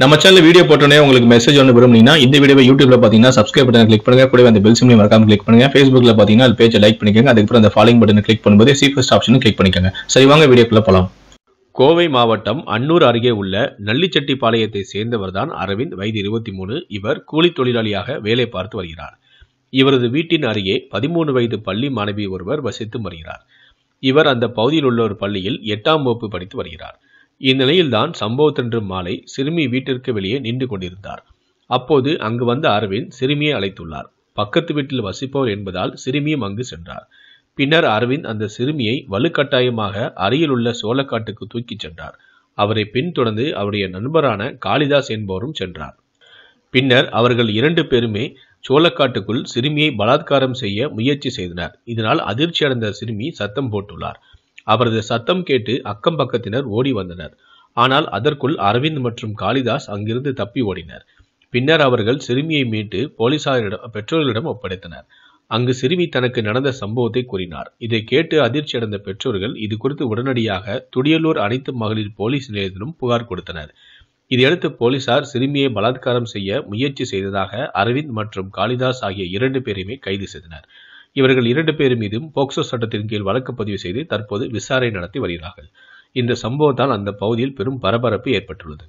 நம்ம channel video போட்டோன்னே உங்களுக்கு மெசேஜ் ஒன்று விரும்புனீங்கன்னா இந்த வீடியோ யூடியூப்ல பார்த்தீங்கன்னா சப்ஸ்கிரைப் பட்டன் கிளிக் பண்ணுங்க கூட அந்த பெல் சிம்லையும் மறக்காம கிளிக் பண்ணுங்க ஃபேஸ்புக்ல பார்த்தீங்கன்னா அது பேஜை லைக் பண்ணிக்கோங்க அதுக்கப்புறம் அந்த ஃபாலோ பட்டன் கிளிக் பண்ணும்போது ஃபஸ்ட் ஆப்ஷன் கிளிக் பண்ணிக்கோங்க சரி வாங்க வீடியோக்குள்ள போலாம் கோவை மாவட்டம் அன்னூர் அருகே உள்ள பாளையத்தை சேர்ந்தவர் தான் அரவிந்த் வயது இருபத்தி மூணு இவர் கூலி தொழிலாளியாக வேலை பார்த்து வருகிறார் இவரது வீட்டின் அருகே பதிமூணு வயது பள்ளி மாணவி ஒருவர் வசித்து வருகிறார் இவர் அந்த பகுதியில் உள்ள ஒரு பள்ளியில் எட்டாம் வகுப்பு படித்து வருகிறார் இந்நிலையில்தான் சம்பவத்தன்று மாலை சிறுமி வீட்டிற்கு வெளியே நின்று கொண்டிருந்தார் அப்போது அங்கு வந்த அரவிந்த் சிறுமியை அழைத்துள்ளார் பக்கத்து வீட்டில் வசிப்பவர் என்பதால் சிறுமியும் அங்கு சென்றார் பின்னர் அரவிந்த் அந்த சிறுமியை வலுக்கட்டாயமாக அருகில் உள்ள சோளக்காட்டுக்கு தூக்கிச் சென்றார் அவரை பின்தொடர்ந்து அவருடைய நண்பரான காளிதாஸ் என்பவரும் சென்றார் பின்னர் அவர்கள் இரண்டு பேருமே சோளக்காட்டுக்குள் சிறுமியை பலாத்காரம் செய்ய முயற்சி செய்தனர் இதனால் அதிர்ச்சி அடைந்த சிறுமி சத்தம் போட்டுள்ளார் அவரது சத்தம் கேட்டு அக்கம் பக்கத்தினர் ஓடி வந்தனர் ஆனால் அதற்குள் அரவிந்த் மற்றும் காளிதாஸ் அங்கிருந்து தப்பி ஓடினர் பின்னர் அவர்கள் சிறுமியை மீட்டு போலீசாரிடம் பெற்றோர்களிடம் ஒப்படைத்தனர் அங்கு சிறுமி தனக்கு நடந்த சம்பவத்தை கூறினார் இதை கேட்டு அதிர்ச்சி அடைந்த பெற்றோர்கள் இது குறித்து உடனடியாக துடியலூர் அனைத்து மகளிர் போலீஸ் நிலையத்திலும் புகார் கொடுத்தனர் இதையடுத்து போலீசார் சிறுமியை பலாத்காரம் செய்ய முயற்சி செய்ததாக அரவிந்த் மற்றும் காளிதாஸ் ஆகிய இரண்டு பேரையுமே கைது செய்தனர் இவர்கள் இரண்டு பேர் மீதும் போக்சோ சட்டத்தின் கீழ் வழக்கு பதிவு செய்து தற்போது விசாரணை நடத்தி வருகிறார்கள் இந்த சம்பவத்தால் அந்த பகுதியில் பெரும் பரபரப்பு ஏற்பட்டுள்ளது